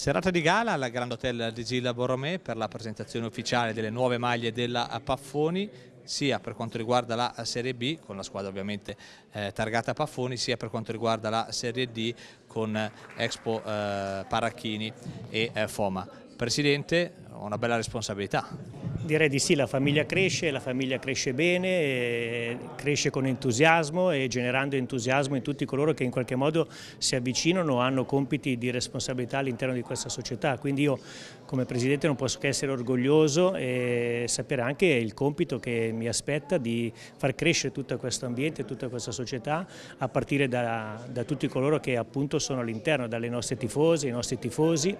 Serata di gala alla Grand Hotel di Gilla Borromè per la presentazione ufficiale delle nuove maglie della Paffoni sia per quanto riguarda la Serie B con la squadra ovviamente eh, targata Paffoni sia per quanto riguarda la Serie D con eh, Expo eh, Paracchini e eh, Foma. Presidente, una bella responsabilità. Direi di sì, la famiglia cresce, la famiglia cresce bene, cresce con entusiasmo e generando entusiasmo in tutti coloro che in qualche modo si avvicinano o hanno compiti di responsabilità all'interno di questa società. Quindi io come Presidente non posso che essere orgoglioso e sapere anche il compito che mi aspetta di far crescere tutto questo ambiente, tutta questa società a partire da, da tutti coloro che appunto sono all'interno, dalle nostre tifose, i nostri tifosi,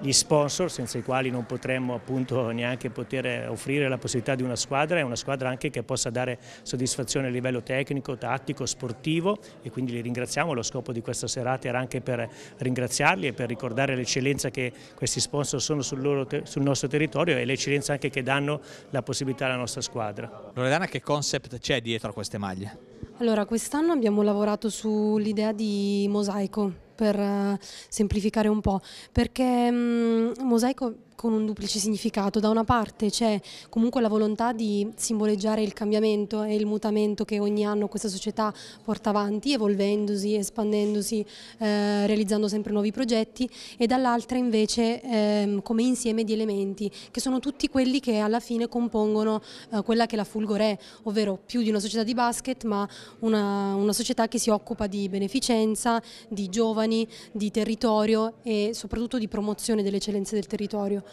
gli sponsor senza i quali non potremmo appunto neanche poter offrire la possibilità di una squadra e una squadra anche che possa dare soddisfazione a livello tecnico, tattico, sportivo e quindi li ringraziamo, lo scopo di questa serata era anche per ringraziarli e per ricordare l'eccellenza che questi sponsor sono sul, loro, sul nostro territorio e l'eccellenza anche che danno la possibilità alla nostra squadra. Loredana che concept c'è dietro a queste maglie? Allora, quest'anno abbiamo lavorato sull'idea di mosaico per eh, semplificare un po', perché mh, mm, mosaico con un duplice significato. Da una parte c'è comunque la volontà di simboleggiare il cambiamento e il mutamento che ogni anno questa società porta avanti, evolvendosi, espandendosi, eh, realizzando sempre nuovi progetti e dall'altra invece eh, come insieme di elementi che sono tutti quelli che alla fine compongono eh, quella che la Fulgor è, ovvero più di una società di basket ma una, una società che si occupa di beneficenza, di giovani, di territorio e soprattutto di promozione delle eccellenze del territorio.